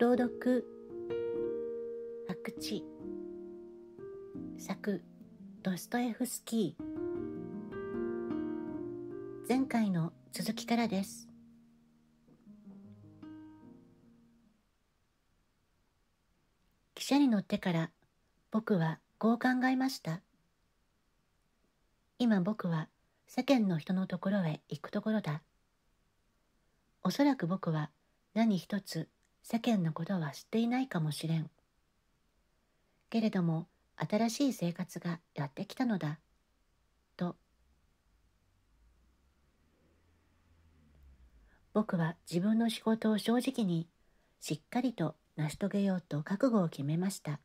朗読白痴作ドストエフスキー前回の続きからです汽車に乗ってから僕はこう考えました今僕は世間の人のところへ行くところだおそらく僕は何一つ世間のことは知っていないかもしれん。けれども新しい生活がやってきたのだ、と。僕は自分の仕事を正直にしっかりと成し遂げようと覚悟を決めました。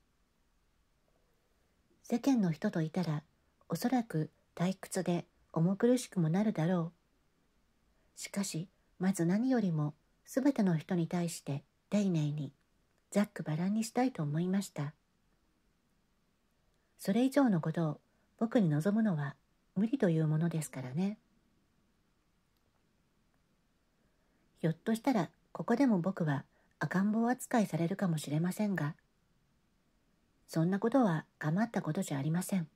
世間の人といたらおそらく退屈で重苦しくもなるだろう。しかしまず何よりも全ての人に対して体内にざっくばらんにしたいと思いましたそれ以上のことを僕に望むのは無理というものですからねひょっとしたらここでも僕は赤ん坊扱いされるかもしれませんがそんなことは構ったことじゃありません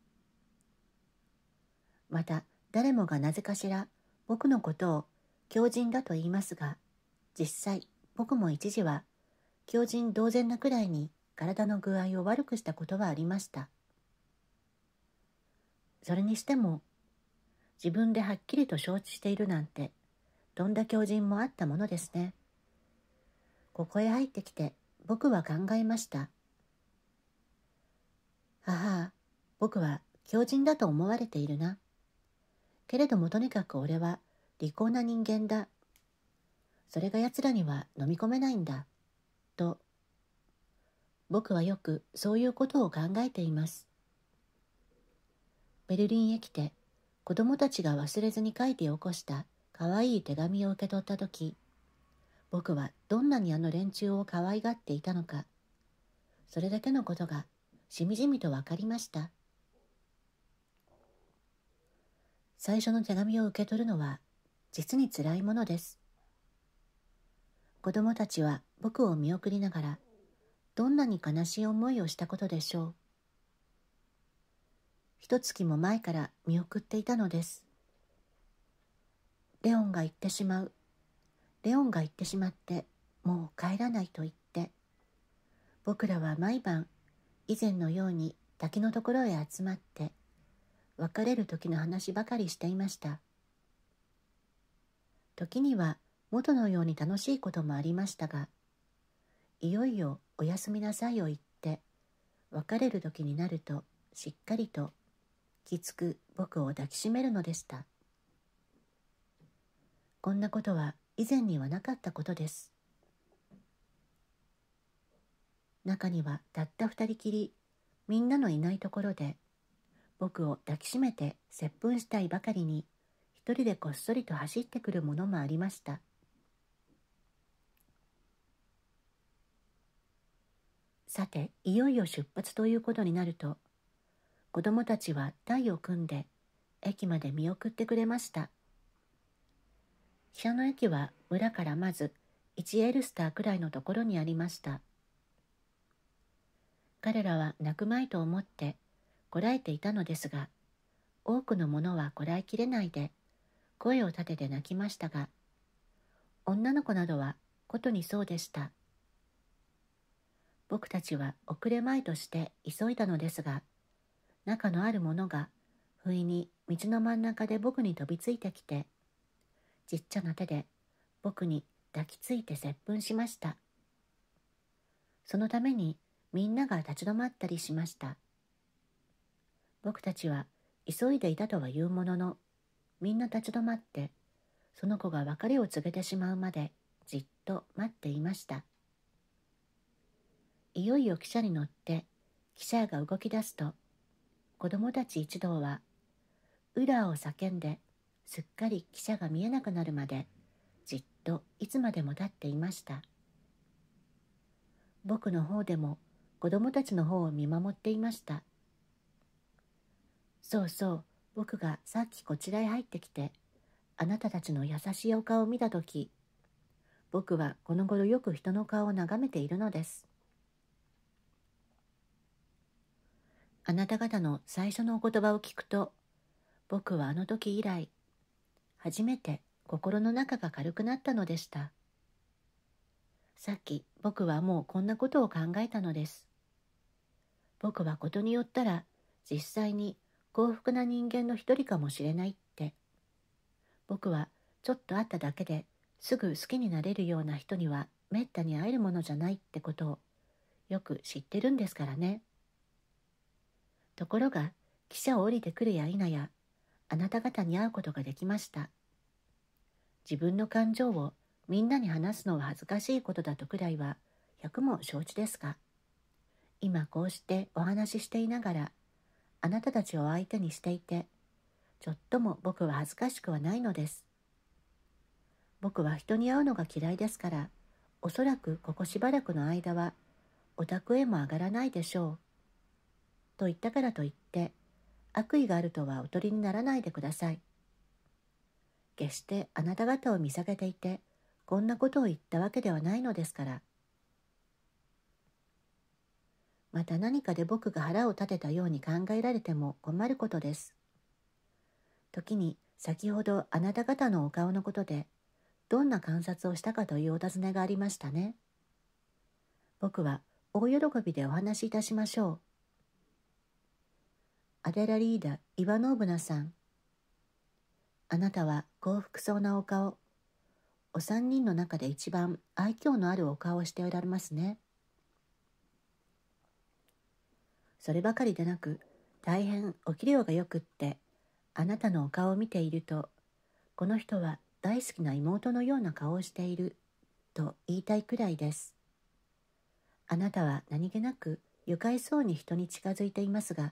また誰もがなぜかしら僕のことを狂人だと言いますが実際僕も一時は狂人同然なくらいに体の具合を悪くしたことはありました。それにしても、自分ではっきりと承知しているなんて、どんだ。狂人もあったものですね。ここへ入ってきて、僕は考えました。母、僕は狂人だと思われているな。けれどもとにかく俺は利口な人間だ。それが奴らには飲み込めないんだ。と僕はよくそういうことを考えていますベルリンへ来て子供たちが忘れずに書いて起こしたかわいい手紙を受け取った時僕はどんなにあの連中を可愛がっていたのかそれだけのことがしみじみと分かりました最初の手紙を受け取るのは実につらいものです子供たちは僕を見送りながら、どんなに悲しい思いをしたことでしょう。一月も前から見送っていたのです。レオンが行ってしまう。レオンが行ってしまって、もう帰らないと言って、僕らは毎晩、以前のように滝のところへ集まって、別れる時の話ばかりしていました。時には元のように楽しいこともありましたが、いよいよおやすみなさいを言って別れる時になるとしっかりときつく僕を抱きしめるのでしたこんなことは以前にはなかったことです中にはたった二人きりみんなのいないところで僕を抱きしめて接吻したいばかりに一人でこっそりと走ってくるものもありましたさていよいよ出発ということになると子供たちは隊を組んで駅まで見送ってくれました飛車の駅は村からまず1エルスターくらいのところにありました彼らは泣くまいと思ってこらえていたのですが多くの者はこらえきれないで声を立てて泣きましたが女の子などはことにそうでした僕たちは遅れまいとして急いだのですが、中のあるものが不意に道の真ん中で僕に飛びついてきて、ちっちゃな手で僕に抱きついて接吻しました。そのためにみんなが立ち止まったりしました。僕たちは急いでいたとは言うものの、みんな立ち止まって、その子が別れを告げてしまうまでじっと待っていました。いよいよ汽車に乗って汽車が動き出すと子供たち一同は「ウラを叫んですっかり汽車が見えなくなるまでじっといつまでも立っていました僕の方でも子供たちの方を見守っていましたそうそう僕がさっきこちらへ入ってきてあなたたちの優しいお顔を見た時僕はこの頃よく人の顔を眺めているのですあなた方の最初のお言葉を聞くと、僕はあの時以来、初めて心の中が軽くなったのでした。さっき僕はもうこんなことを考えたのです。僕はことによったら実際に幸福な人間の一人かもしれないって。僕はちょっと会っただけですぐ好きになれるような人にはめったに会えるものじゃないってことをよく知ってるんですからね。ところが、汽車を降りてくるや否や、あなた方に会うことができました。自分の感情をみんなに話すのは恥ずかしいことだとくらいは、百も承知ですが、今こうしてお話ししていながら、あなたたちを相手にしていて、ちょっとも僕は恥ずかしくはないのです。僕は人に会うのが嫌いですから、おそらくここしばらくの間は、お宅へも上がらないでしょう。と言ったからといって悪意があるとはおとりにならないでください決してあなた方を見下げていてこんなことを言ったわけではないのですからまた何かで僕が腹を立てたように考えられても困ることです時に先ほどあなた方のお顔のことでどんな観察をしたかというお尋ねがありましたね僕は大喜びでお話しいたしましょうアデラリーダ・イワノーブナさん。あなたは幸福そうなお顔。お三人の中で一番愛嬌のあるお顔をしておられますね。そればかりでなく、大変お器量がよくって、あなたのお顔を見ていると、この人は大好きな妹のような顔をしている、と言いたいくらいです。あなたは何気なく愉快そうに人に近づいていますが、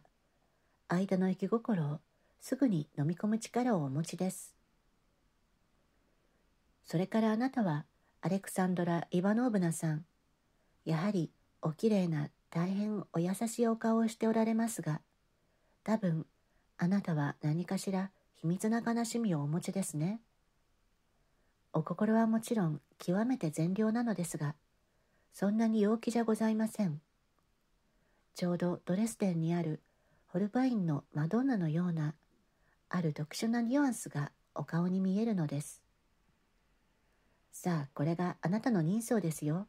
間の息心をすぐに飲み込む力をお持ちです。それからあなたはアレクサンドラ・イバノーブナさん、やはりおきれいな大変お優しいお顔をしておられますが、多分あなたは何かしら秘密な悲しみをお持ちですね。お心はもちろん極めて善良なのですが、そんなに陽気じゃございません。ちょうどドレスデンにあるホルバインのマドンナのようなある特殊なニュアンスがお顔に見えるのです。さあ、これがあなたの人相ですよ。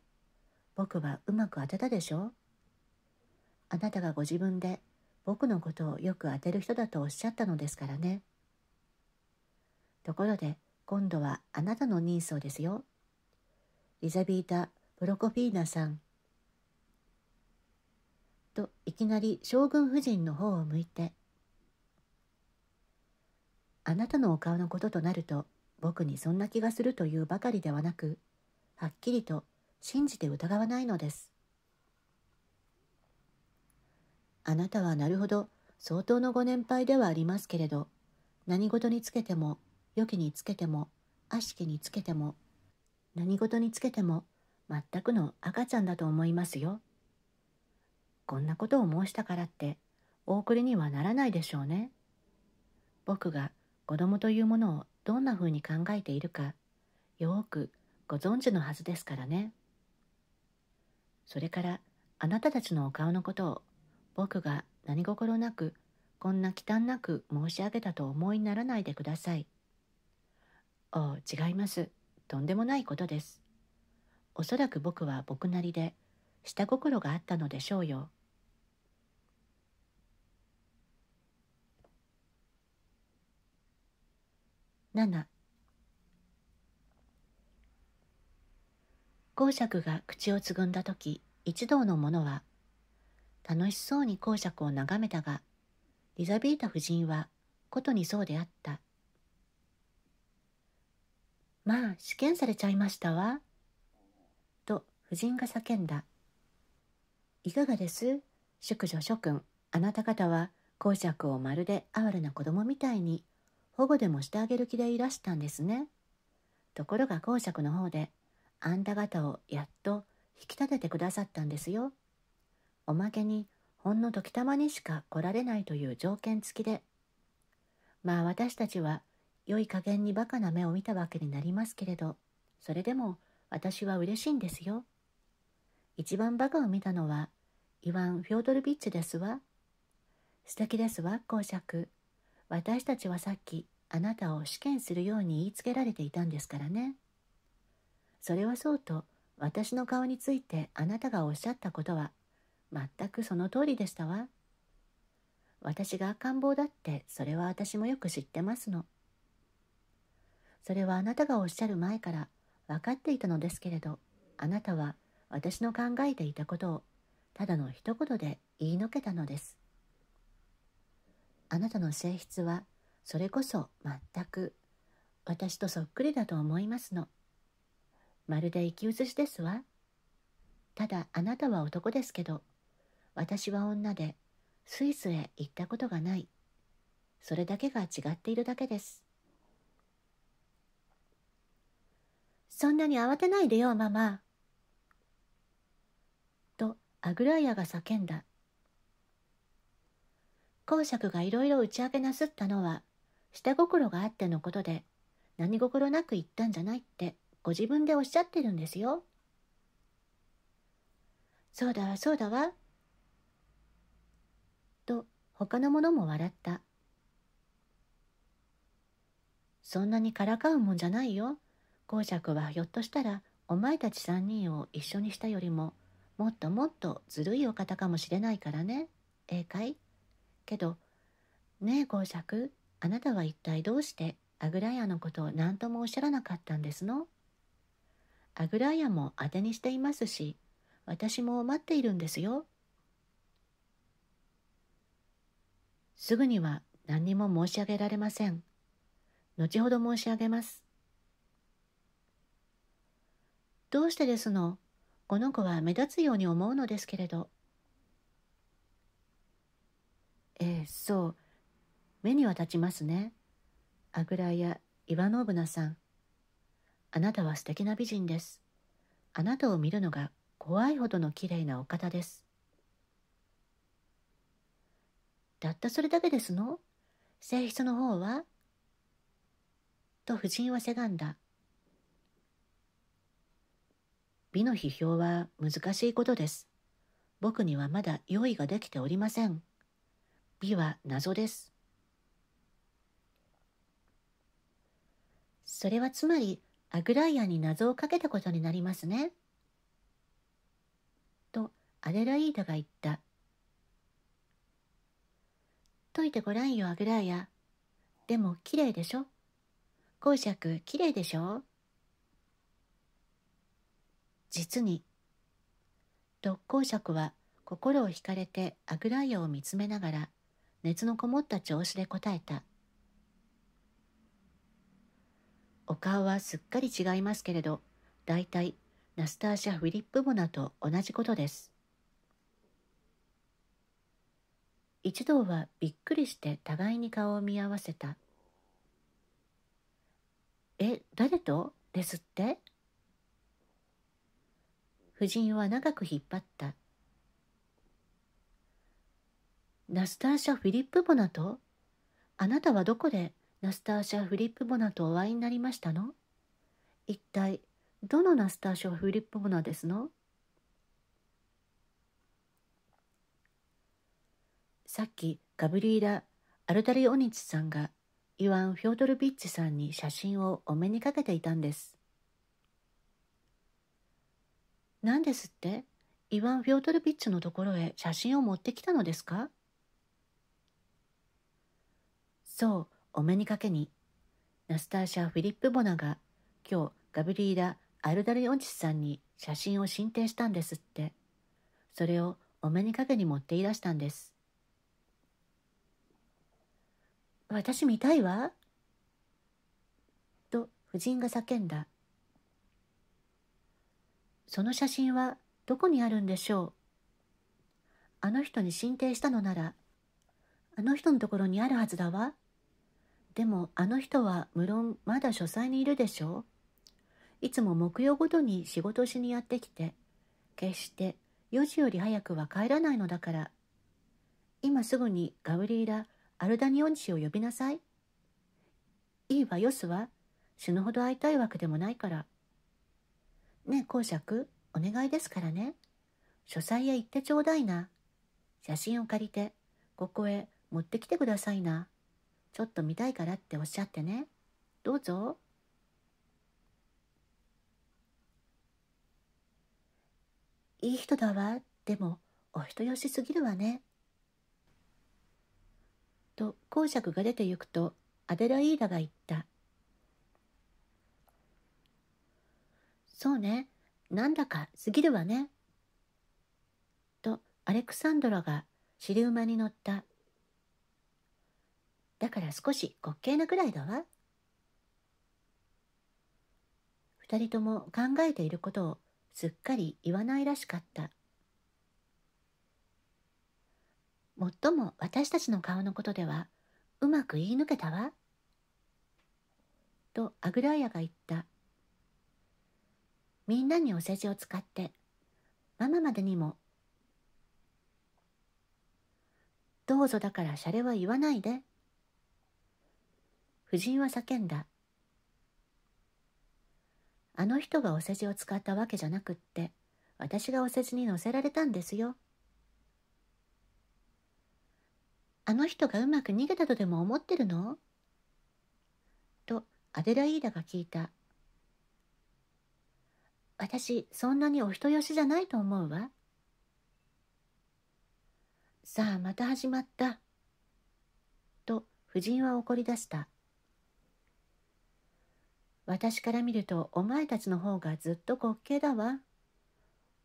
僕はうまく当てたでしょあなたがご自分で僕のことをよく当てる人だとおっしゃったのですからね。ところで、今度はあなたの人相ですよ。リザビータ・プロコフィーナさん。といきなり将軍夫人の方を向いて「あなたのお顔のこととなると僕にそんな気がするというばかりではなくはっきりと信じて疑わないのです」「あなたはなるほど相当のご年配ではありますけれど何事につけても良きにつけても悪しきにつけても何事につけても全くの赤ちゃんだと思いますよ」こんなことを申したからってお送りにはならないでしょうね。僕が子供というものをどんなふうに考えているかよくご存知のはずですからね。それからあなたたちのお顔のことを僕が何心なくこんな忌憚なく申し上げたと思いにならないでください。お違います。とんでもないことです。おそらく僕は僕なりで下心があったのでしょうよ。7公爵が口をつぐんだ時一同の者は楽しそうに公爵を眺めたがリザビータ夫人はことにそうであったまあ試験されちゃいましたわと夫人が叫んだいかがです淑女諸君あなた方は公爵をまるで哀れな子供みたいに保護でもしてあげる気でいらしたんですね。ところが公爵の方で、あんた方をやっと引き立ててくださったんですよ。おまけに、ほんの時たまにしか来られないという条件付きで。まあ私たちは、良い加減にバカな目を見たわけになりますけれど、それでも私は嬉しいんですよ。一番バカを見たのは、イワン・フィオードルビッチですわ。素敵ですわ、公爵。私たちはさっきあなたを試験するように言いつけられていたんですからね。それはそうと私の顔についてあなたがおっしゃったことは全くその通りでしたわ。私が赤ん坊だってそれは私もよく知ってますの。それはあなたがおっしゃる前から分かっていたのですけれどあなたは私の考えていたことをただの一言で言いのけたのです。あなたの性質はそれこそ全く私とそっくりだと思いますの。まるで生き写しですわ。ただあなたは男ですけど、私は女でスイスへ行ったことがない。それだけが違っているだけです。そんなに慌てないでよ、ママ。と、アグライアが叫んだ。公爵がいろいろ打ち明けなすったのは下心があってのことで何心なく言ったんじゃないってご自分でおっしゃってるんですよ。そうだわそうだわ。と他の者も笑った。そんなにからかうもんじゃないよ。公爵はひょっとしたらお前たち三人を一緒にしたよりももっともっとずるいお方かもしれないからね。ええかいけど、ねえ公爵、あなたは一体どうしてアグライアのことを何ともおっしゃらなかったんですのアグライアも当てにしていますし、私も待っているんですよ。すぐには何にも申し上げられません。後ほど申し上げます。どうしてですのこの子は目立つように思うのですけれど、えー、そう、目には立ちますね。アグラやイワノーブナさん。あなたは素敵な美人です。あなたを見るのが怖いほどの綺麗なお方です。たったそれだけですの性質の方はと夫人はせがんだ。美の批評は難しいことです。僕にはまだ用意ができておりません。美は謎です。それはつまりアグライアに謎をかけたことになりますね。とアデライータが言った。解いてごらんよアグライア。でも綺麗でしょ公爵綺麗でしょ実に。と公爵は心を惹かれてアグライアを見つめながら熱のこもった調子で答えた。お顔はすっかり違いますけれど、大体、ナスターシャ・フィリップ・モナと同じことです。一同はびっくりして互いに顔を見合わせた。え、誰とですって婦人は長く引っ張った。ナスターシャ・フィリップ・ボナとあなたはどこでナスターシャ・フィリップ・ボナとお会いになりましたの一体どのナスターシャ・フィリップ・ボナですのさっきガブリーラ・アルタリオニチさんがイワン・フィョードルビッチさんに写真をお目にかけていたんです。何ですってイワン・フィョードルビッチのところへ写真を持ってきたのですかそうお目にかけにナスターシャ・フィリップ・ボナが今日ガブリーラ・アルダリオンチスさんに写真を進呈したんですってそれをお目にかけに持っていらしたんです私見たいわと夫人が叫んだその写真はどこにあるんでしょうあの人に進呈したのならあの人のところにあるはずだわ。でもあの人は無論まだ書斎にいるでしょういつも木曜ごとに仕事しにやってきて、決して4時より早くは帰らないのだから。今すぐにガブリーラ・アルダニオン氏を呼びなさい。いいわよすわ。死ぬほど会いたいわけでもないから。ねえ、公爵、お願いですからね。書斎へ行ってちょうだいな。写真を借りて、ここへ持ってきてくださいな。ちょっと見たいからっておっしゃってね。どうぞ。いい人だわ。でも、お人よしすぎるわね。と、公爵が出て行くと、アデライーダが言った。そうね。なんだか過ぎるわね。と、アレクサンドラが尻馬に乗った。だから少し滑稽なくらいだわ。二人とも考えていることをすっかり言わないらしかった。もっとも私たちの顔のことではうまく言い抜けたわ。とアグラーヤが言った。みんなにお世辞を使ってママまでにもどうぞだからシャレは言わないで夫人は叫んだ。あの人がお世辞を使ったわけじゃなくって、私がお世辞に乗せられたんですよ。あの人がうまく逃げたとでも思ってるのとアデライーダが聞いた。私、そんなにお人よしじゃないと思うわ。さあ、また始まった。と、夫人は怒り出した。私から見るとお前たちの方がずっと滑稽だわ。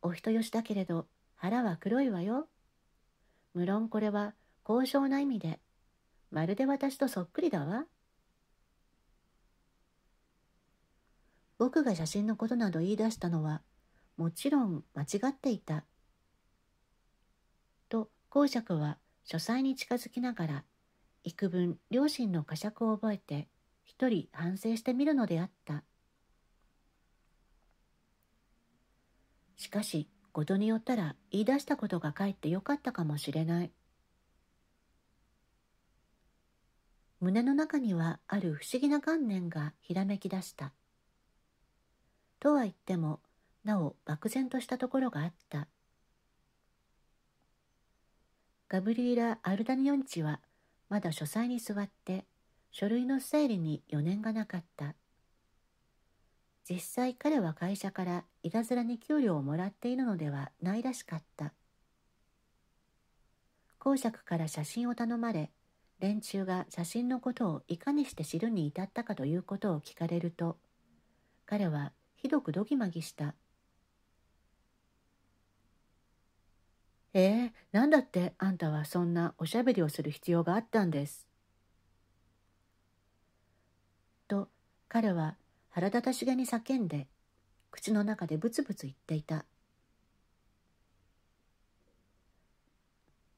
お人よしだけれど腹は黒いわよ。無論これは高尚な意味で、まるで私とそっくりだわ。僕が写真のことなど言い出したのは、もちろん間違っていた。と、公爵は書斎に近づきながら、幾分両親の呵責を覚えて、一人反省してみるのであった。しかし、ことによったら言い出したことがかえってよかったかもしれない。胸の中にはある不思議な観念がひらめき出した。とは言っても、なお漠然としたところがあった。ガブリエラ・アルダニオンチはまだ書斎に座って書類の整理に余念がなかった。実際彼は会社からいたずらに給料をもらっているのではないらしかった。公爵から写真を頼まれ、連中が写真のことをいかにして知るに至ったかということを聞かれると、彼はひどくどぎまぎした。ええー、なんだってあんたはそんなおしゃべりをする必要があったんです。彼は腹立たしげに叫んで、口の中でブツブツ言っていた。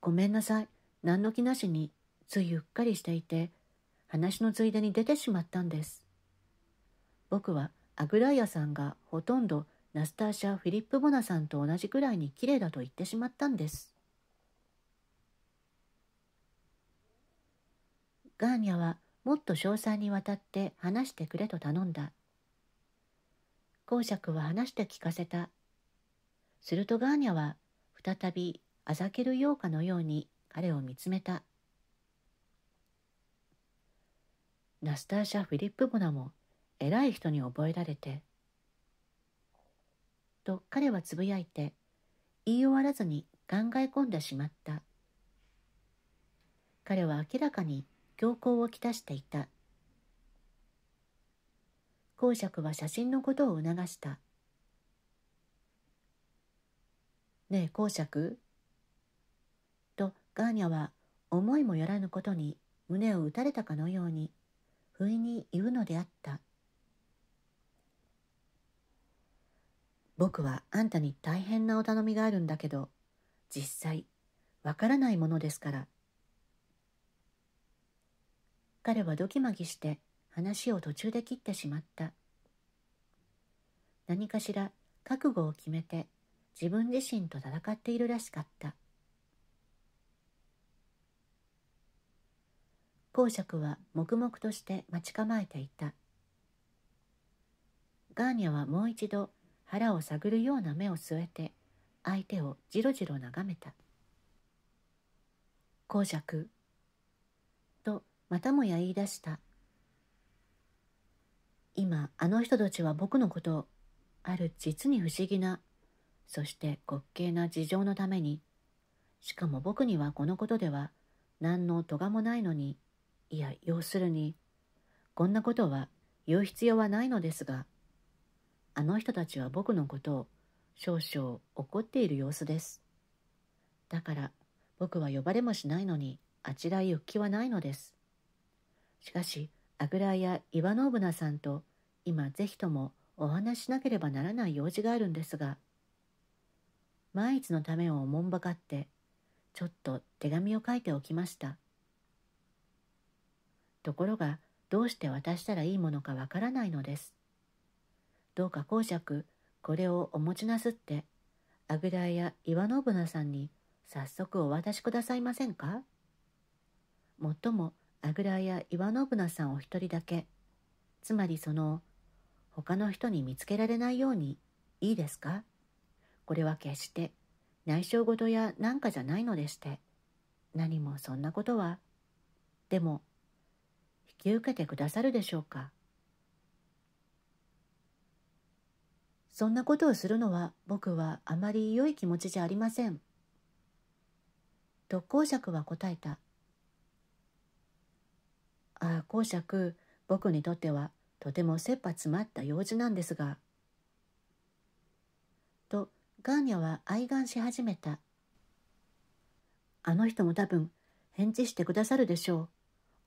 ごめんなさい。何の気なしに、ついうっかりしていて、話のついでに出てしまったんです。僕はアグライアさんがほとんどナスターシャ・フィリップ・ボナさんと同じくらいに綺麗だと言ってしまったんです。ガーニャはもっと詳細にわたって話してくれと頼んだ。公爵は話して聞かせた。するとガーニャは再びあざけるようかのように彼を見つめた。ナスターシャ・フィリップ・ボナも偉い人に覚えられて。と彼はつぶやいて言い終わらずに考え込んでしまった。彼は明らかに強行をきたしていた。公爵は写真のことを促した。ねえ公爵とガーニャは思いもよらぬことに胸を打たれたかのように不意に言うのであった僕はあんたに大変なお頼みがあるんだけど実際わからないものですから彼はドキマギして話を途中で切ってしまった。何かしら覚悟を決めて自分自身と戦っているらしかった。公爵は黙々として待ち構えていた。ガーニャはもう一度腹を探るような目を据えて相手をじろじろ眺めた。公爵またもや言い出した。今、あの人たちは僕のことを、ある実に不思議な、そして滑稽な事情のために、しかも僕にはこのことでは、何の咎もないのに、いや、要するに、こんなことは言う必要はないのですが、あの人たちは僕のことを少々怒っている様子です。だから僕は呼ばれもしないのにあちらへ行きはないのです。しかしアグラやイワノーブナさんと今ぜひともお話しなければならない用事があるんですが万一のためをおもんばかってちょっと手紙を書いておきましたところがどうして渡したらいいものかわからないのですどうか公爵これをお持ちなすってアグラや岩信菜さんに早速お渡しくださいませんかもっともあぐらや岩ワノさんお一人だけ、つまりその、他の人に見つけられないようにいいですかこれは決して内緒事やなんかじゃないのでして、何もそんなことは。でも、引き受けてくださるでしょうかそんなことをするのは僕はあまり良い気持ちじゃありません。特攻爵は答えた。ああ、公爵、僕にとってはとても切羽詰まった用事なんですが。と、ガーニャは哀願し始めた。あの人も多分、返事してくださるでしょ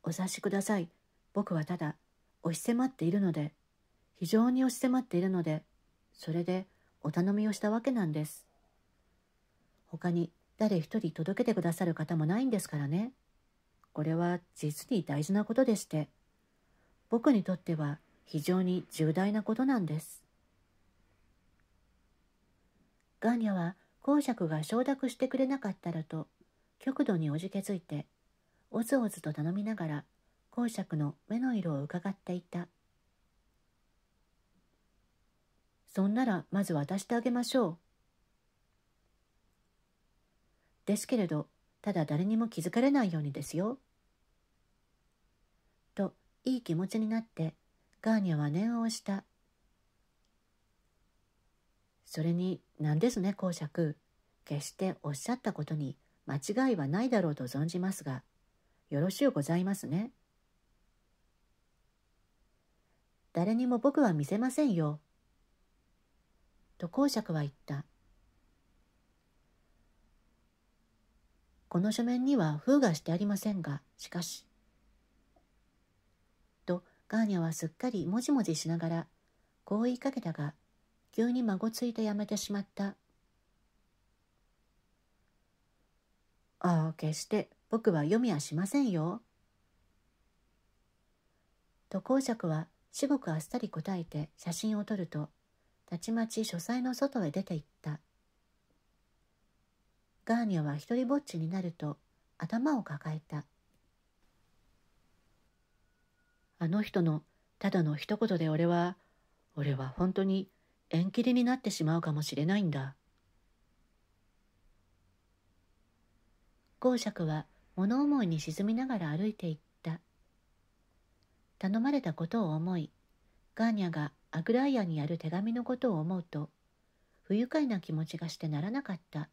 う。お察しください。僕はただ、押し迫っているので、非常に押し迫っているので、それでお頼みをしたわけなんです。他に誰一人届けてくださる方もないんですからね。これは実に大事なことでして、僕にとっては非常に重大なことなんです。ガーニャは公爵が承諾してくれなかったらと極度におじけづいておずおずと頼みながら公爵の目の色をうかがっていたそんならまず渡してあげましょうですけれどただ誰にも気づかれないようにですよいい気持ちになってガーニャは念を押した。それに何ですね公爵決しておっしゃったことに間違いはないだろうと存じますがよろしゅうございますね。誰にも僕は見せませんよ。と公爵は言った。この書面には封がしてありませんが、しかし、ガーニャはすっかりもじもじしながら、こう言いかけたが、急に孫ついてやめてしまった。ああ、決して僕は読みはしませんよ。と公爵は至極あっさり答えて写真を撮ると、たちまち書斎の外へ出て行った。ガーニャは一りぼっちになると頭を抱えた。あの人のただの一言で俺は、俺は本当に縁切りになってしまうかもしれないんだ。公爵は物思いに沈みながら歩いていった。頼まれたことを思い、ガーニャがアグライアにやる手紙のことを思うと、不愉快な気持ちがしてならなかった。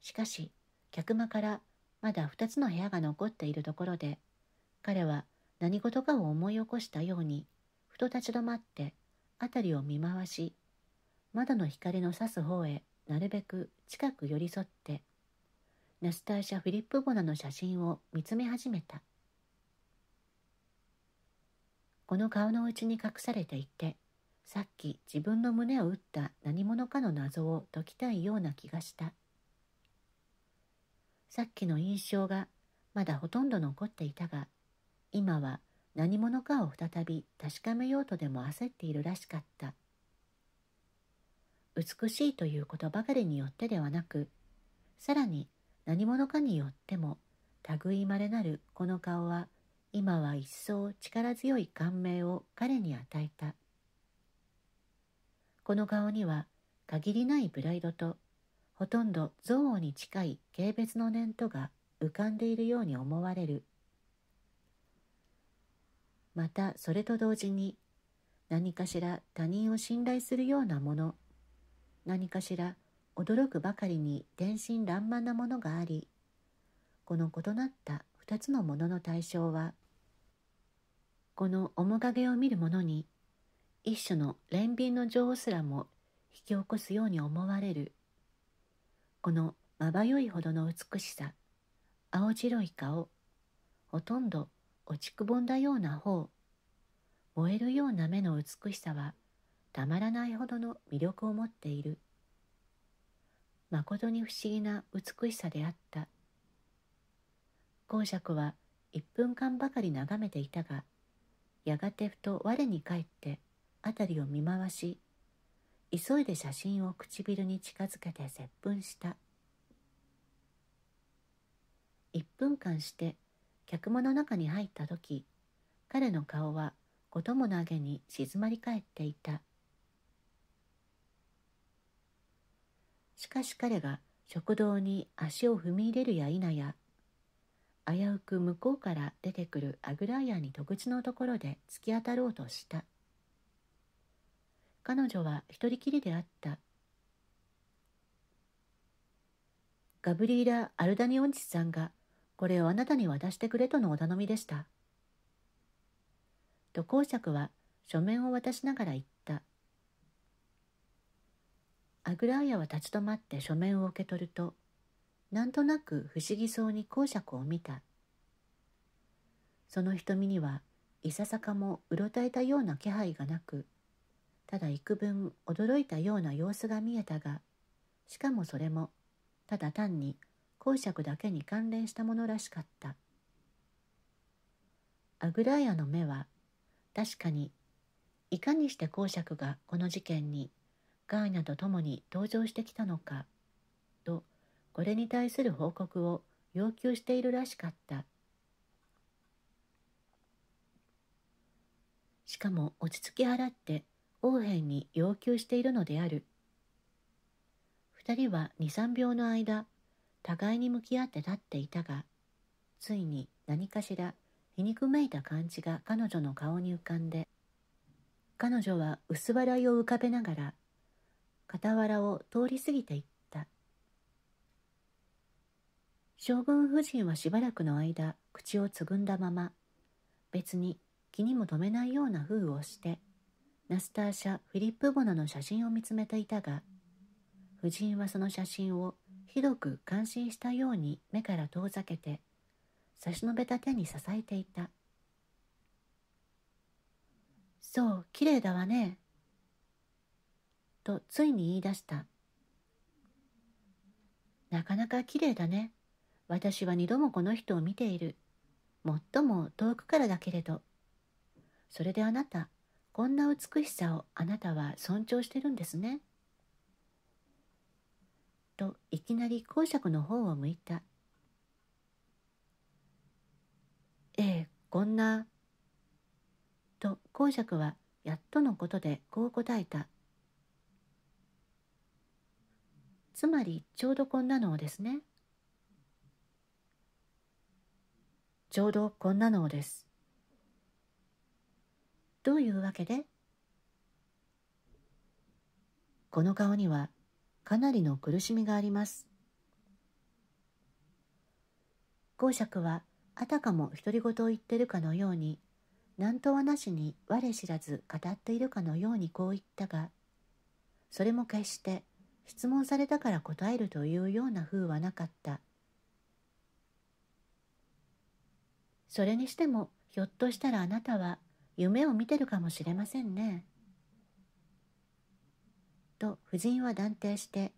しかし、客間からまだ二つの部屋が残っているところで、彼は何事かを思い起こしたように、ふと立ち止まって、辺りを見回し、窓の光の差す方へなるべく近く寄り添って、ナスターシャ・フィリップ・ボナの写真を見つめ始めた。この顔の内に隠されていて、さっき自分の胸を打った何者かの謎を解きたいような気がした。さっきの印象がまだほとんど残っていたが、今は何者かを再び確かめようとでも焦っているらしかった。美しいということばかりによってではなく、さらに何者かによっても類いまれなるこの顔は今は一層力強い感銘を彼に与えた。この顔には限りないプライドとほとんど憎悪に近い軽蔑の念とが浮かんでいるように思われるまたそれと同時に何かしら他人を信頼するようなもの何かしら驚くばかりに天真爛漫なものがありこの異なった2つのものの対象はこの面影を見る者に一種の憐憫の情すらも引き起こすように思われるこのまばゆいほどの美しさ青白い顔ほとんど落ちくぼんだような方燃えるような目の美しさはたまらないほどの魅力を持っているまことに不思議な美しさであった公爵は1分間ばかり眺めていたがやがてふと我に返って辺りを見回し急いで写真を唇に近づけて接吻した1分間して客間の中に入った時彼の顔はごともの上げに静まり返っていたしかし彼が食堂に足を踏み入れるや否や危うく向こうから出てくるアグライアに戸口のところで突き当たろうとした彼女は一人きりであったガブリーラ・アルダニオンチさんがこれをあなたに渡してくれとのお頼みでした。と公爵は書面を渡しながら言った。アグラーヤは立ち止まって書面を受け取ると、なんとなく不思議そうに公爵を見た。その瞳にはいささかもうろたえたような気配がなく、ただ幾分驚いたような様子が見えたが、しかもそれも、ただ単に公爵だけに関連したものらしかったアグライアの目は確かにいかにして公爵がこの事件にガーニャと共に登場してきたのかとこれに対する報告を要求しているらしかったしかも落ち着き払って王兵に要求しているのである二人は23秒の間互いに向き合って立っていたがついに何かしら皮肉めいた感じが彼女の顔に浮かんで彼女は薄笑いを浮かべながら傍らを通り過ぎていった将軍夫人はしばらくの間口をつぐんだまま別に気にも留めないような風をしてナスターシャ・フィリップ・ボナの写真を見つめていたが夫人はその写真をひどく感心したように目から遠ざけて差し伸べた手に支えていた「そうきれいだわね」とついに言い出した「なかなかきれいだね私は二度もこの人を見ている最も遠くからだけれどそれであなたこんな美しさをあなたは尊重してるんですね」といきなり公爵の方を向いた。ええ、こんな。と講釈はやっとのことでこう答えた。つまりちょうどこんなのをですね。ちょうどこんなのをです。どういうわけでこの顔にはかなりの苦しみがあります。公爵はあたかも独り言を言ってるかのように何とはなしに我知らず語っているかのようにこう言ったがそれも決して質問されたから答えるというような風はなかったそれにしてもひょっとしたらあなたは夢を見てるかもしれませんねと夫人は断定して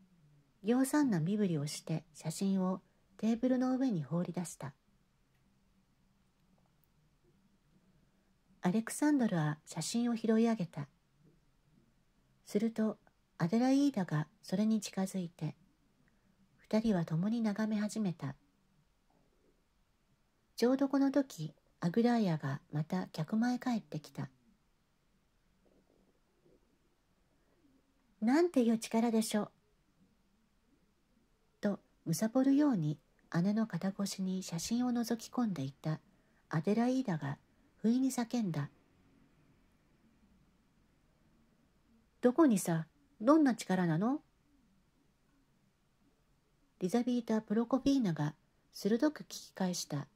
行産な身振りをして写真をテーブルの上に放り出したアレクサンドルは写真を拾い上げたするとアデライーダがそれに近づいて二人は共に眺め始めたちょうどこの時アグラーヤがまた客前帰ってきたなんていう力でしょう。と、むさぼるように姉の肩越しに写真を覗き込んでいたアデライーダが不意に叫んだ。どこにさ、どんな力なのリザビータ・プロコピーナが鋭く聞き返した。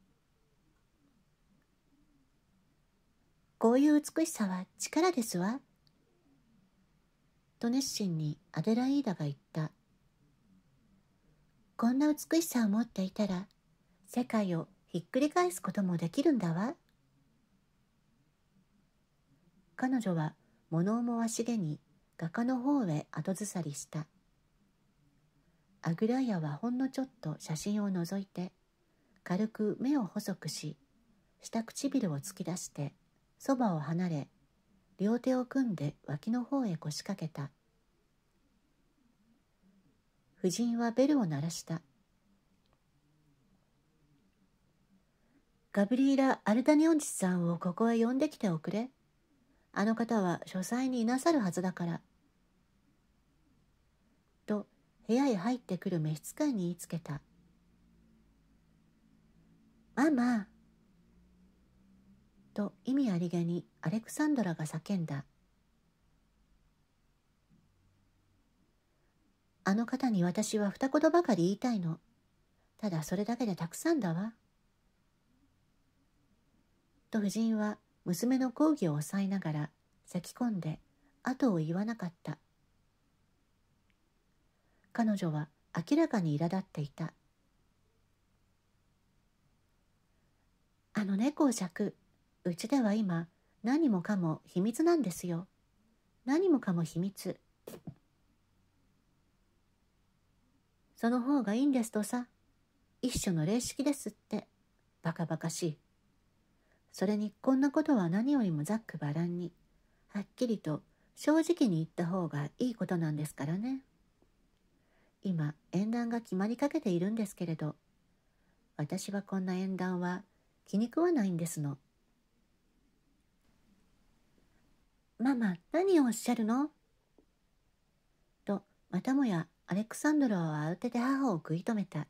こういう美しさは力ですわ。と熱心にアデライーダが言った。こんな美しさを持っていたら、世界をひっくり返すこともできるんだわ。彼女は物思わしげに画家の方へ後ずさりした。アグライアはほんのちょっと写真を覗いて、軽く目を細くし、下唇を突き出して、そばを離れ、両手を組んで脇の方へ腰掛けた夫人はベルを鳴らしたガブリーラ・アルタニオンチさんをここへ呼んできておくれあの方は書斎にいなさるはずだからと部屋へ入ってくる召使いに言いつけたママと意味ありげにアレクサンドラが叫んだ。あの方に私は二言ばかり言いたいの。ただそれだけでたくさんだわ。と夫人は娘の抗議を抑えながら咳き込んで後を言わなかった。彼女は明らかに苛立っていた。あの猫を尺。うちでは今何もかも秘密なんですよ。何もかも秘密。その方がいいんですとさ。一緒の礼式ですって。バカバカしい。それにこんなことは何よりもざっくばらんに、はっきりと正直に言った方がいいことなんですからね。今、縁談が決まりかけているんですけれど、私はこんな縁談は気に食わないんですの。ママ何をおっしゃるのとまたもやアレクサンドラは慌てて母を食い止めた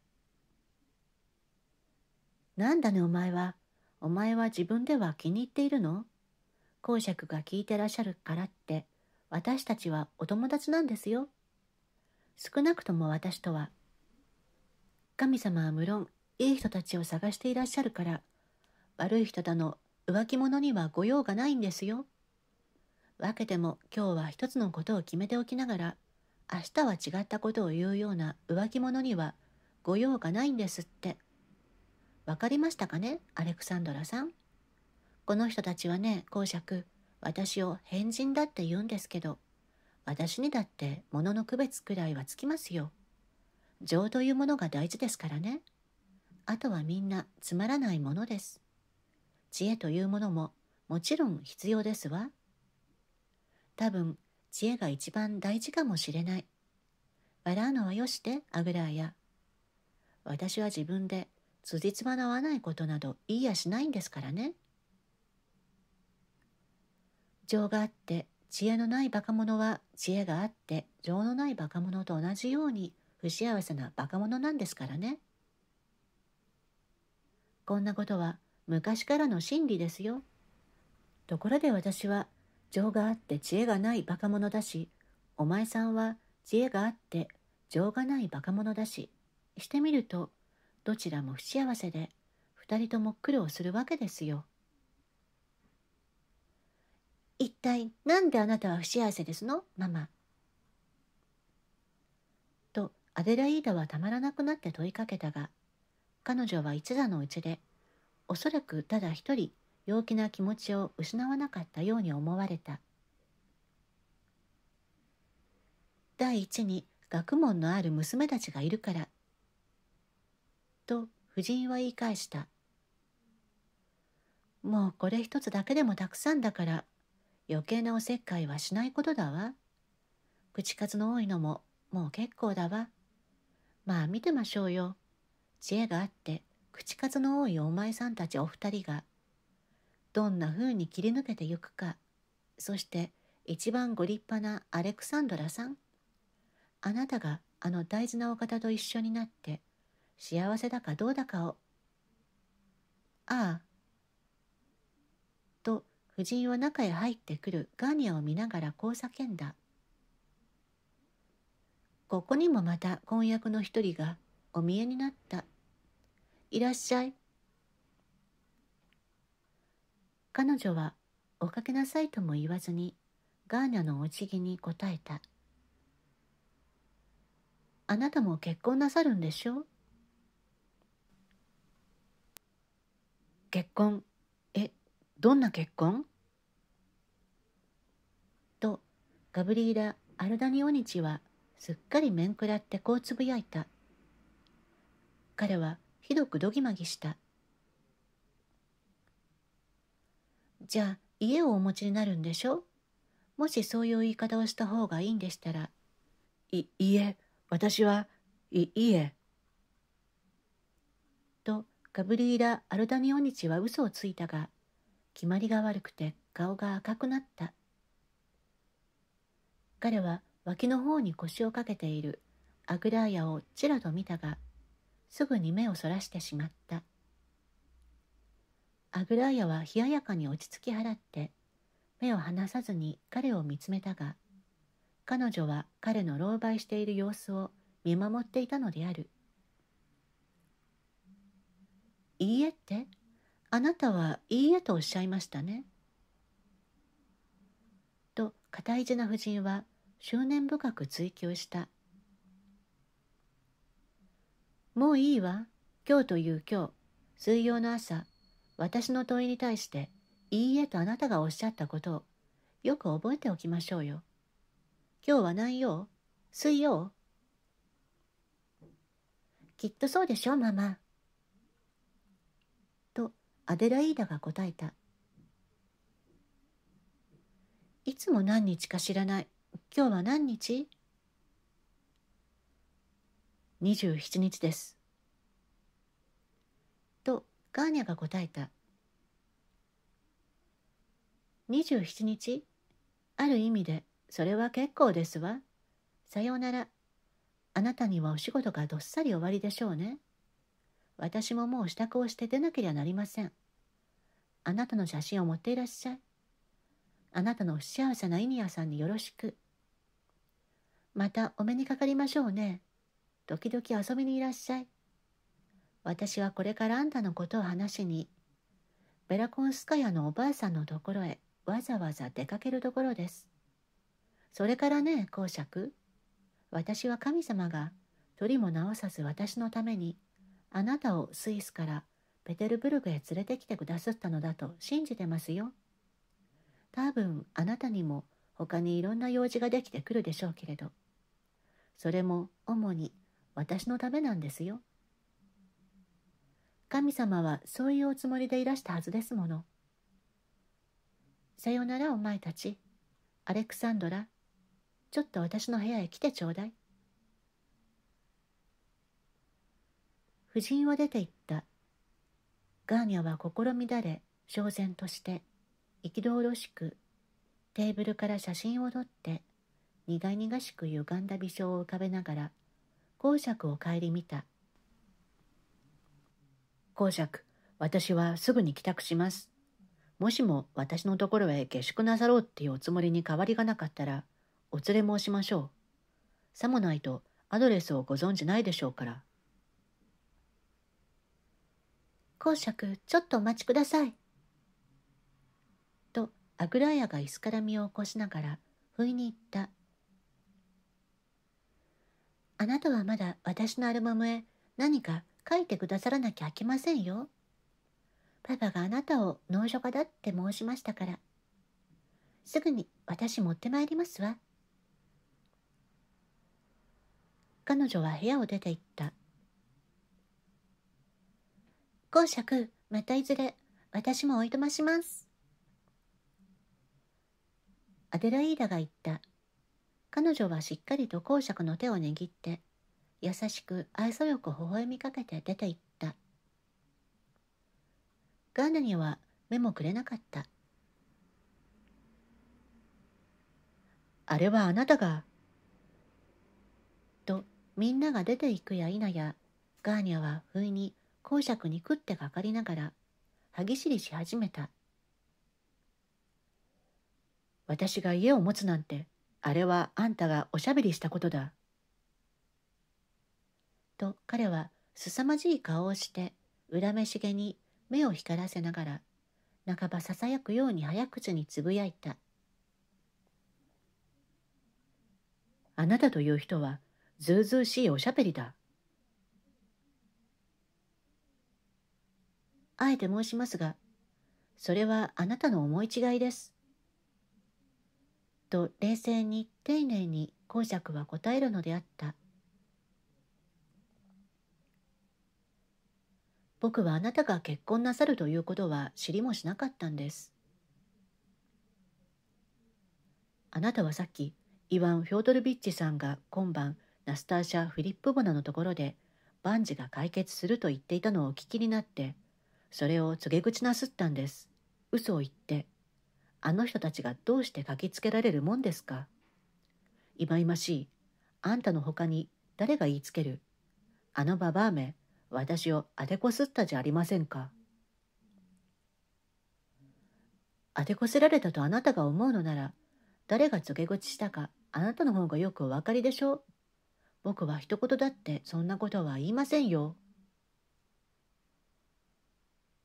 なんだねお前はお前は自分では気に入っているの公爵が聞いてらっしゃるからって私たちはお友達なんですよ少なくとも私とは神様は無論いい人たちを探していらっしゃるから悪い人だの浮気者には御用がないんですよ分けても今日は一つのことを決めておきながら明日は違ったことを言うような浮気者には御用がないんですって。わかりましたかねアレクサンドラさん。この人たちはね、公爵、私を変人だって言うんですけど、私にだって物の区別くらいはつきますよ。情というものが大事ですからね。あとはみんなつまらないものです。知恵というものももちろん必要ですわ。多分知恵が一番大事かもしれない。笑うのはよしてアグラーや。私は自分で辻褄の合わないことなど言いやしないんですからね。情があって知恵のないバカ者は知恵があって情のないバカ者と同じように不幸せなバカ者なんですからね。こんなことは昔からの真理ですよ。ところで私は情があって知恵がないバカ者だし、お前さんは知恵があって情がないバカ者だし、してみると、どちらも不幸せで、二人とも苦労するわけですよ。一体何であなたは不幸せですのママ。とアデライーダはたまらなくなって問いかけたが、彼女は一座のうちで、おそらくただ一人陽気な気持ちを失わなかったように思われた第一に学問のある娘たちがいるからと夫人は言い返したもうこれ一つだけでもたくさんだから余計なおせっかいはしないことだわ口数の多いのももう結構だわまあ見てましょうよ知恵があって口数の多いお前さんたちお二人がどんな風に切り抜けてゆくかそして一番ご立派なアレクサンドラさんあなたがあの大事なお方と一緒になって幸せだかどうだかをああと夫人は中へ入ってくるガーニアを見ながらこう叫んだここにもまた婚約の一人がお見えになったいらっしゃい彼女はおかけなさいとも言わずにガーニャのお辞儀に応えた。あなたも結婚なさるんでしょう結婚、え、どんな結婚と、ガブリーラ・アルダニオニチはすっかり面食らってこうつぶやいた。彼はひどくどぎまぎした。じゃあ家をお持ちになるんでしょもしそういう言い方をした方がいいんでしたら、い、いえ、私は、い、いえ。と、ガブリーラ・アルダニオニチは嘘をついたが、決まりが悪くて顔が赤くなった。彼は脇の方に腰をかけているアグラーヤをちらと見たが、すぐに目をそらしてしまった。アグラーヤは冷ややかに落ち着き払って、目を離さずに彼を見つめたが、彼女は彼の狼狽している様子を見守っていたのである。いいえって、あなたはいいえとおっしゃいましたね。と、片いじな夫人は執念深く追求した。もういいわ。今日という今日、水曜の朝、私の問いに対して、いいえとあなたがおっしゃったことを、よく覚えておきましょうよ。今日は何曜水曜きっとそうでしょ、ママ。と、アデライーダが答えた。いつも何日か知らない。今日は何日 ?27 日です。ガーニャが答えた。27日ある意味でそれは結構ですわ。さようなら。あなたにはお仕事がどっさり終わりでしょうね。私ももう支度をして出なけりゃなりません。あなたの写真を持っていらっしゃい。あなたの幸せなイニアさんによろしく。またお目にかかりましょうね。時々遊びにいらっしゃい。私はこれからあんたのことを話しに、ベラコンスカヤのおばあさんのところへわざわざ出かけるところです。それからね、公爵。私は神様が鳥も直さず私のために、あなたをスイスからペテルブルクへ連れてきてくださったのだと信じてますよ。多分あなたにも他にいろんな用事ができてくるでしょうけれど、それも主に私のためなんですよ。神様はそういうおつもりでいらしたはずですもの。さよならお前たち。アレクサンドラ。ちょっと私の部屋へ来てちょうだい。夫人は出て行った。ガーニャは心乱れ、焦然として、憤ろしく、テーブルから写真を撮って、苦々しく歪んだ微笑を浮かべながら、公爵を顧みた。公爵、私はすぐに帰宅します。もしも私のところへ下宿なさろうっていうおつもりに変わりがなかったら、お連れ申しましょう。さもないとアドレスをご存じないでしょうから。公爵、ちょっとお待ちください。と、アグラーヤが椅子から身を起こしながら、不意に言った。あなたはまだ私のアルバムへ何か書いてくださらなきゃあきませんよ。パパがあなたを農書家だって申しましたから。すぐに私持ってまいりますわ。彼女は部屋を出て行った。公爵、またいずれ、私もおいとまします。アデライーダが言った。彼女はしっかりと公爵の手を握って、優しく愛想よく微笑みかけて出て行ったガンナには目もくれなかったあれはあなたがとみんなが出ていくや否やガーニャは不意に公爵に食ってかかりながら歯ぎしりし始めた私が家を持つなんてあれはあんたがおしゃべりしたことだと彼は凄まじい顔をして恨めしげに目を光らせながら半ばささやくように早口につぶやいた「あなたという人はずうずうしいおしゃべりだ」あえて申しますがそれはあなたの思い違いです」と冷静に丁寧に講釈は答えるのであった「僕はあなたが結婚なさるということは知りもしなかったんです。あなたはさっき、イワン・フョードルビッチさんが今晩、ナスターシャ・フィリップ・ボナのところで、万事が解決すると言っていたのをお聞きになって、それを告げ口なすったんです。嘘を言って。あの人たちがどうして書きつけられるもんですか。いまいましい。あんたの他に誰が言いつける。あのババアめ、私をあてこすったじゃありませんか。あてこすられたとあなたが思うのなら、誰が告げ口したか、あなたの方がよくお分かりでしょう。僕は一言だってそんなことは言いませんよ。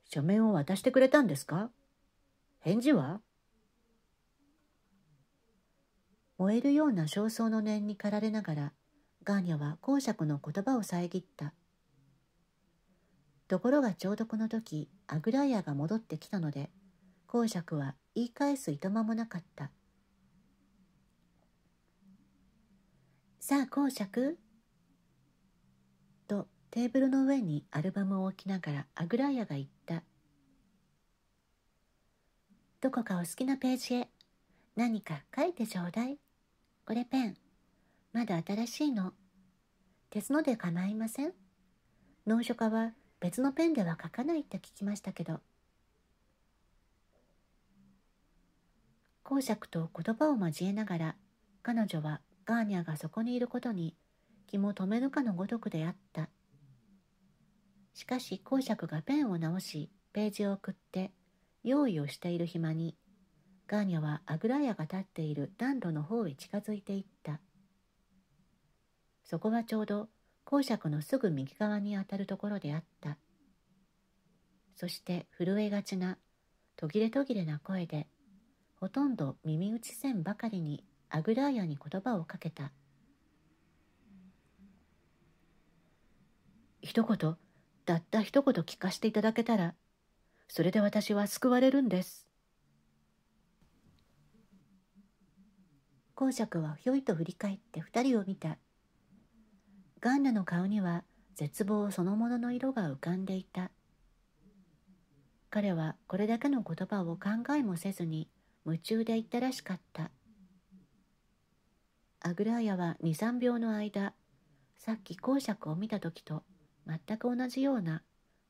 書面を渡してくれたんですか返事は燃えるような焦燥の念に駆られながらガーニャは公爵の言葉を遮ったところがちょうどこの時アグライアが戻ってきたので公爵は言い返すいとまもなかった「さあ公爵」とテーブルの上にアルバムを置きながらアグライアが言った「どこかお好きなページへ何か書いてちょうだいこれペンまだ新しいの鉄ので構いません」農書家は別のペンでは書かないって聞きましたけど公爵と言葉を交えながら彼女はガーニャがそこにいることに気も留めぬかのごとくであったしかし公爵がペンを直しページを送って用意をしている暇にガーニャはアグラヤが立っている暖炉の方へ近づいていったそこはちょうど公爵のすぐ右側にあたるところであったそして震えがちな途切れ途切れな声でほとんど耳打ちせんばかりにアグラーヤに言葉をかけた一言たった一言聞かせていただけたらそれで私は救われるんです公爵はひょいと振り返って二人を見たガンナの顔には絶望そのものの色が浮かんでいた彼はこれだけの言葉を考えもせずに夢中で言ったらしかったアグラーヤは23秒の間さっき公爵を見た時と全く同じような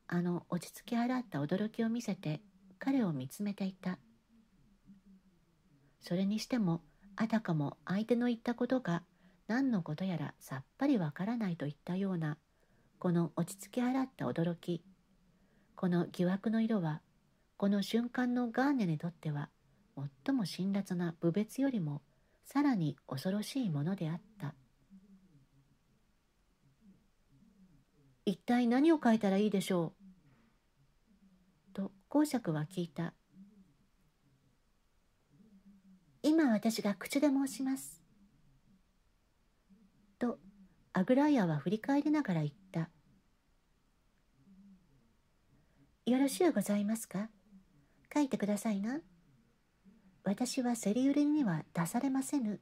あの落ち着き払った驚きを見せて彼を見つめていたそれにしてもあたかも相手の言ったことが何のことやらさっぱりわからないといったようなこの落ち着き払った驚きこの疑惑の色はこの瞬間のガーネにとっては最も辛辣な侮蔑よりもさらに恐ろしいものであった一体何を書いたらいいでしょうと公爵は聞いた今私が口で申しますアグライアは振り返りながら言った。よろしゅうございますか書いてくださいな。私は競り売りには出されませぬ。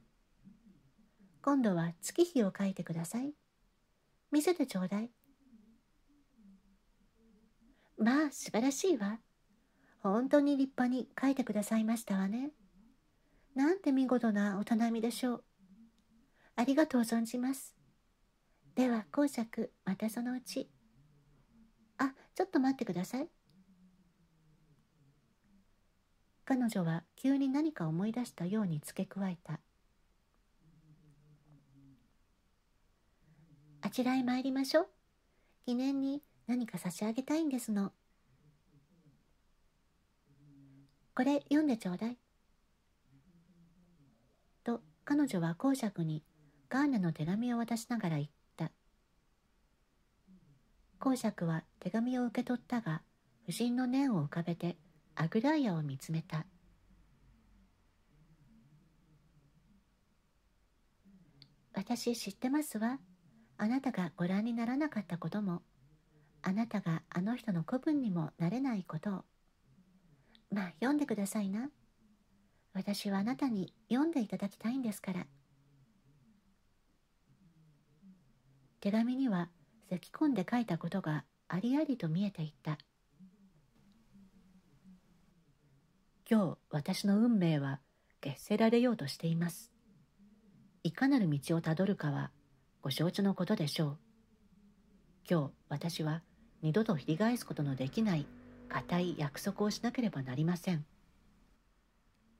今度は月日を書いてください。見せてちょうだい。まあ、素晴らしいわ。本当に立派に書いてくださいましたわね。なんて見事なお頼みでしょう。ありがとう存じます。では講釈またそのうちあちょっと待ってください彼女は急に何か思い出したように付け加えたあちらへ参りましょう記念に何か差し上げたいんですのこれ読んでちょうだいと彼女は公爵にガーナの手紙を渡しながら言った。公爵は手紙を受け取ったが、夫人の念を浮かべて、アグライアを見つめた。私知ってますわ。あなたがご覧にならなかったことも、あなたがあの人の子分にもなれないことを。まあ、読んでくださいな。私はあなたに読んでいただきたいんですから。手紙には、咳き込んで書いたことがありありと見えていった今日私の運命は決せられようとしていますいかなる道をたどるかはご承知のことでしょう今日私は二度とひり返すことのできない固い約束をしなければなりません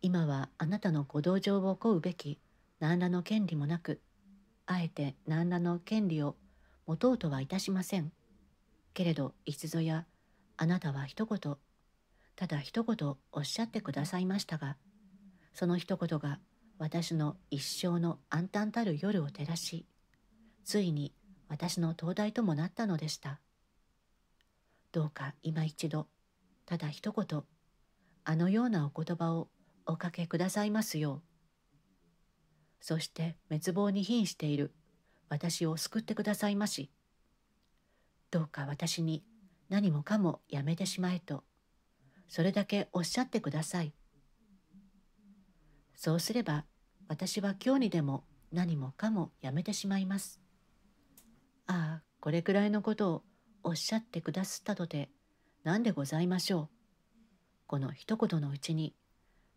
今はあなたのご同情を請うべき何らの権利もなくあえて何らの権利を持とうとはいたしません。けれど、いつぞや、あなたは一言、ただ一言おっしゃってくださいましたが、その一言が私の一生の暗淡たる夜を照らし、ついに私の灯台ともなったのでした。どうか今一度、ただ一言、あのようなお言葉をおかけくださいますよう。そして滅亡に瀕している私を救ってくださいまし。どうか私に何もかもやめてしまえと、それだけおっしゃってください。そうすれば私は今日にでも何もかもやめてしまいます。ああ、これくらいのことをおっしゃってくだすったとて何でございましょう。この一言のうちに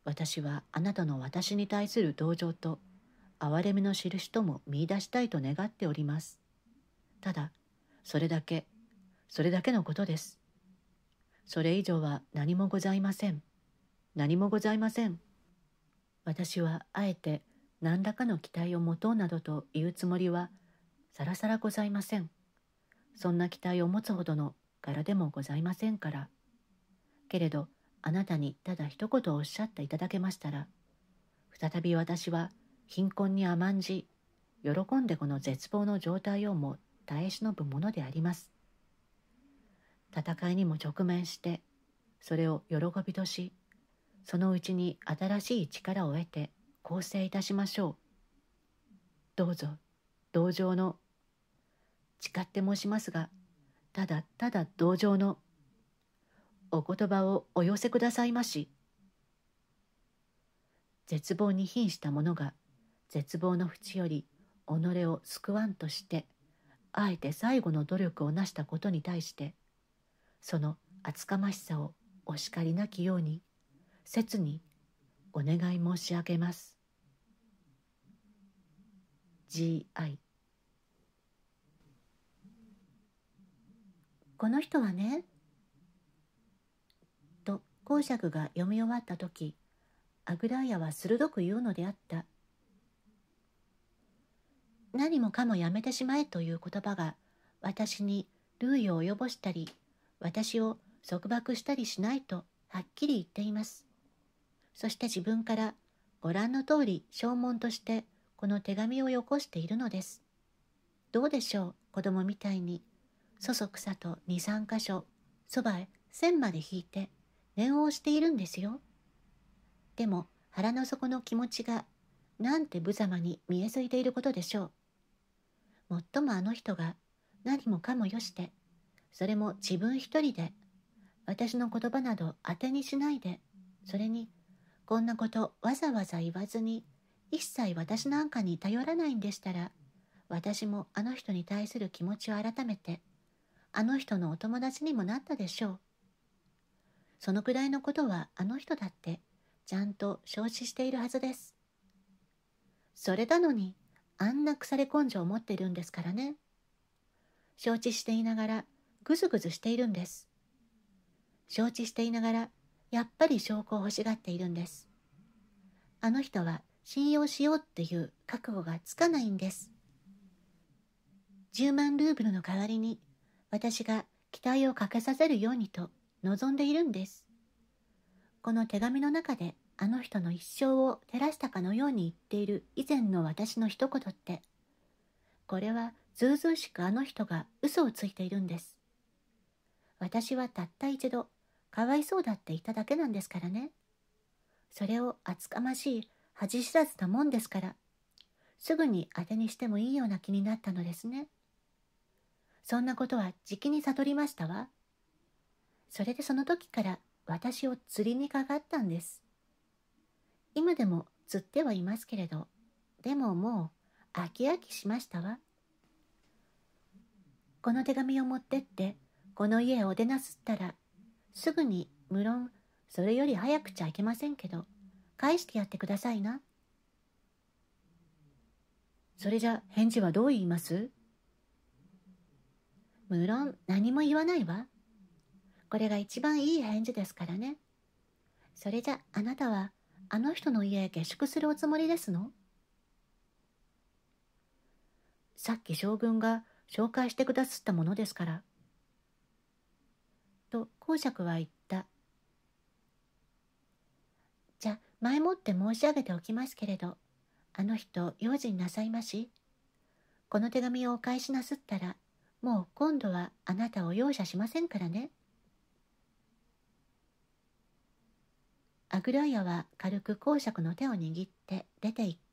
私はあなたの私に対する同情と憐れみの印とも見出したいと願っております。ただ、それだけ、それだけのことです。それ以上は何もございません。何もございません。私はあえて何らかの期待を持とうなどと言うつもりはさらさらございません。そんな期待を持つほどの柄でもございませんから。けれど、あなたにただ一言おっしゃっていただけましたら、再び私は貧困に甘んじ、喜んでこの絶望の状態をも耐え忍ぶものであります。戦いにも直面して、それを喜びとし、そのうちに新しい力を得て構成いたしましょう。どうぞ、同情の、誓って申しますが、ただただ同情の、お言葉をお寄せくださいまし。絶望に瀕した者が絶望の淵より己を救わんとしてあえて最後の努力をなしたことに対してその厚かましさをお叱りなきように切にお願い申し上げます。GI この人はね、と公爵が読み終わった時、アグライアは鋭く言うのであった。何もかもやめてしまえという言葉が私に類を及ぼしたり私を束縛したりしないとはっきり言っていますそして自分からご覧の通り証文としてこの手紙をよこしているのですどうでしょう子供みたいにそそくさと23箇所そばへ線まで引いて念を押しているんですよでも腹の底の気持ちがなんて無様に見えすいていることでしょうもっともあの人が何もかもよして、それも自分一人で、私の言葉など当てにしないで、それに、こんなことわざわざ言わずに、一切私なんかに頼らないんでしたら、私もあの人に対する気持ちを改めて、あの人のお友達にもなったでしょう。そのくらいのことはあの人だって、ちゃんと承知しているはずです。それなのに、あんな腐れ根性を持ってるんですからね。承知していながらぐずぐずしているんです。承知していながらやっぱり証拠を欲しがっているんです。あの人は信用しようっていう覚悟がつかないんです。10万ルーブルの代わりに私が期待をかけさせるようにと望んでいるんです。この手紙の中であの人の一生を照らしたかのように言っている以前の私の一言ってこれはずうずうしくあの人が嘘をついているんです私はたった一度かわいそうだって言っただけなんですからねそれを厚かましい恥知らずなもんですからすぐに当てにしてもいいような気になったのですねそんなことはじきに悟りましたわそれでその時から私を釣りにかかったんです今でも釣ってはいますけれど、でももう飽き飽きしましたわ。この手紙を持ってって、この家を出なすったら、すぐに、無論、それより早くちゃいけませんけど、返してやってくださいな。それじゃ返事はどう言います無論何も言わないわ。これが一番いい返事ですからね。それじゃあなたはあの人の家へ下宿するおつもりですのさっき将軍が紹介してくだすったものですから。と公爵は言った。じゃ前もって申し上げておきますけれどあの人用心なさいまし。この手紙をお返しなすったらもう今度はあなたを容赦しませんからね。アグライアは軽く公爵の手を握って出て行った。